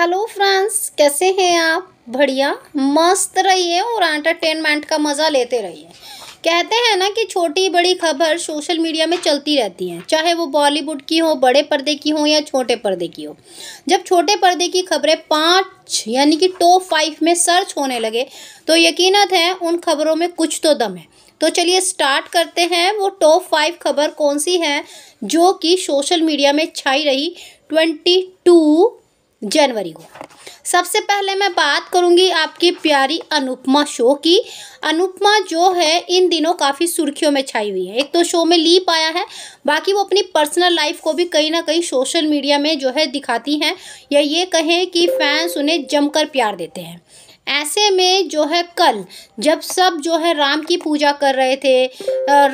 hello friends कैसे हैं आप बढ़िया मस्त रहिए और एंटरटेनमेंट का मज़ा लेते रहिए कहते हैं ना कि छोटी बड़ी खबर सोशल मीडिया में चलती रहती हैं चाहे वो बॉलीवुड की हो बड़े पर्दे की हो या छोटे पर्दे की हो जब छोटे पर्दे की खबरें पाँच यानी कि टॉप फाइव में सर्च होने लगे तो यकीन है उन खबरों में कुछ तो दम है तो चलिए स्टार्ट करते हैं वो टॉप फाइव खबर कौन सी है जो कि सोशल मीडिया में छाई रही ट्वेंटी टू जनवरी को सबसे पहले मैं बात करूंगी आपकी प्यारी अनुपमा शो की अनुपमा जो है इन दिनों काफ़ी सुर्खियों में छाई हुई है एक तो शो में लीप आया है बाकी वो अपनी पर्सनल लाइफ को भी कहीं ना कहीं सोशल मीडिया में जो है दिखाती हैं या ये कहें कि फैंस उन्हें जमकर प्यार देते हैं ऐसे में जो है कल जब सब जो है राम की पूजा कर रहे थे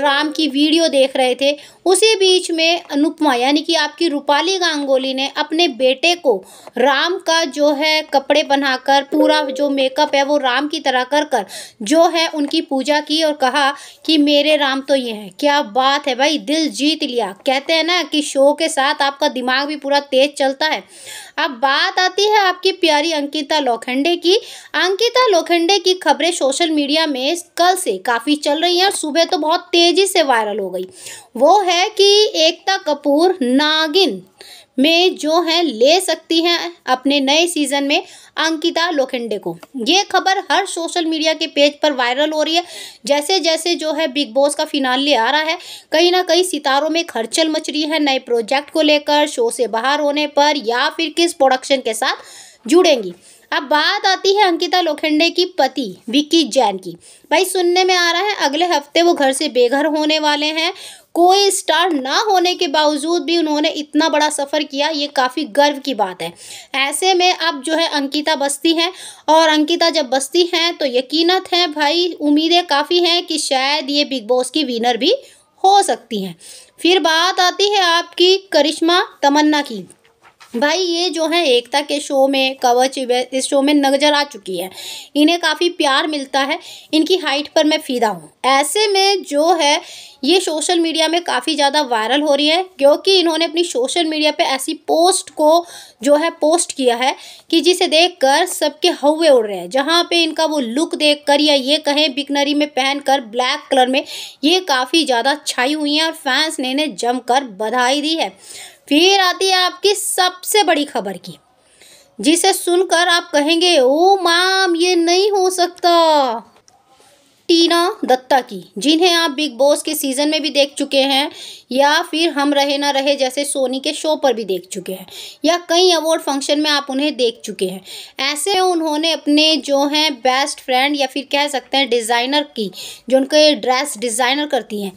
राम की वीडियो देख रहे थे उसी बीच में अनुपमा यानी कि आपकी रूपाली गांगोली ने अपने बेटे को राम का जो है कपड़े बनाकर पूरा जो मेकअप है वो राम की तरह कर कर जो है उनकी पूजा की और कहा कि मेरे राम तो ये हैं क्या बात है भाई दिल जीत लिया कहते हैं ना कि शो के साथ आपका दिमाग भी पूरा तेज चलता है अब बात आती है आपकी प्यारी अंकिता लोखंडे की अंकिता लोखंडे की खबरें सोशल मीडिया में कल से काफ़ी चल रही हैं और सुबह तो बहुत तेज़ी से वायरल हो गई वो है कि एकता कपूर नागिन में जो है ले सकती हैं अपने नए सीजन में अंकिता लोखंडे को ये खबर हर सोशल मीडिया के पेज पर वायरल हो रही है जैसे जैसे जो है बिग बॉस का फिनाले आ रहा है कहीं ना कहीं सितारों में खर्चल मच रही है नए प्रोजेक्ट को लेकर शो से बाहर होने पर या फिर किस प्रोडक्शन के साथ जुड़ेंगी अब बात आती है अंकिता लोखंडे की पति विक्की जैन की भाई सुनने में आ रहा है अगले हफ्ते वो घर से बेघर होने वाले हैं कोई स्टार ना होने के बावजूद भी उन्होंने इतना बड़ा सफ़र किया ये काफ़ी गर्व की बात है ऐसे में अब जो है अंकिता बस्ती हैं और अंकिता जब बस्ती हैं तो यकीन है भाई उम्मीदें काफ़ी हैं कि शायद ये बिग बॉस की विनर भी हो सकती हैं फिर बात आती है आपकी करिश्मा तमन्ना की भाई ये जो है एकता के शो में कवच इस शो में नजर आ चुकी है इन्हें काफ़ी प्यार मिलता है इनकी हाइट पर मैं फ़ीदा हूँ ऐसे में जो है ये सोशल मीडिया में काफ़ी ज़्यादा वायरल हो रही है क्योंकि इन्होंने अपनी सोशल मीडिया पे ऐसी पोस्ट को जो है पोस्ट किया है कि जिसे देखकर सबके हवे उड़ रहे हैं जहाँ पे इनका वो लुक देखकर या ये कहें बिकनरी में पहनकर ब्लैक कलर में ये काफ़ी ज़्यादा छाई हुई हैं और फैंस ने इन्हें जमकर बधाई दी है फिर आती है आपकी सबसे बड़ी खबर की जिसे सुनकर आप कहेंगे ओ माम ये नहीं हो सकता टीना दत्ता की जिन्हें आप बिग बॉस के सीज़न में भी देख चुके हैं या फिर हम रहे ना रहे जैसे सोनी के शो पर भी देख चुके हैं या कई अवार्ड फंक्शन में आप उन्हें देख चुके हैं ऐसे उन्होंने अपने जो हैं बेस्ट फ्रेंड या फिर कह सकते हैं डिज़ाइनर की जो उनके ड्रेस डिज़ाइनर करती हैं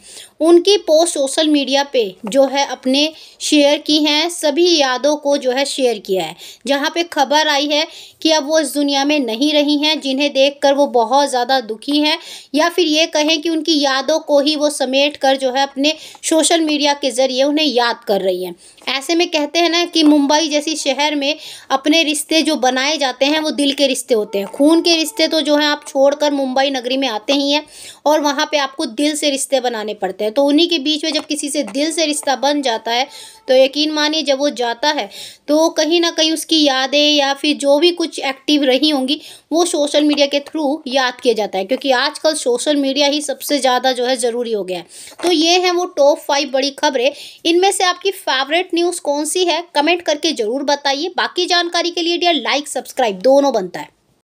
उनकी पोस्ट सोशल मीडिया पे जो है अपने शेयर की हैं सभी यादों को जो है शेयर किया है जहाँ पे खबर आई है कि अब वो इस दुनिया में नहीं रही हैं जिन्हें देखकर वो बहुत ज़्यादा दुखी हैं या फिर ये कहें कि उनकी यादों को ही वो समेट कर जो है अपने सोशल सोशल मीडिया के ज़रिए उन्हें याद कर रही हैं ऐसे में कहते हैं ना कि मुंबई जैसी शहर में अपने रिश्ते जो बनाए जाते हैं वो दिल के रिश्ते होते हैं खून के रिश्ते तो जो है आप छोड़कर मुंबई नगरी में आते ही हैं और वहाँ पर आपको दिल से रिश्ते बनाने पड़ते हैं तो उन्हीं के बीच में जब किसी से दिल से रिश्ता बन जाता है तो यकीन मानिए जब वो जाता है तो कहीं ना कहीं उसकी यादें या फिर जो भी कुछ एक्टिव रही होंगी वो सोशल मीडिया के थ्रू याद किया जाता है क्योंकि आजकल सोशल मीडिया ही सबसे ज़्यादा जो है ज़रूरी हो गया है तो ये हैं वो टॉप फाइव बड़ी खबरें इनमें से आपकी फेवरेट न्यूज़ कौन सी है कमेंट करके ज़रूर बताइए बाकी जानकारी के लिए डियर लाइक सब्सक्राइब दोनों बनता है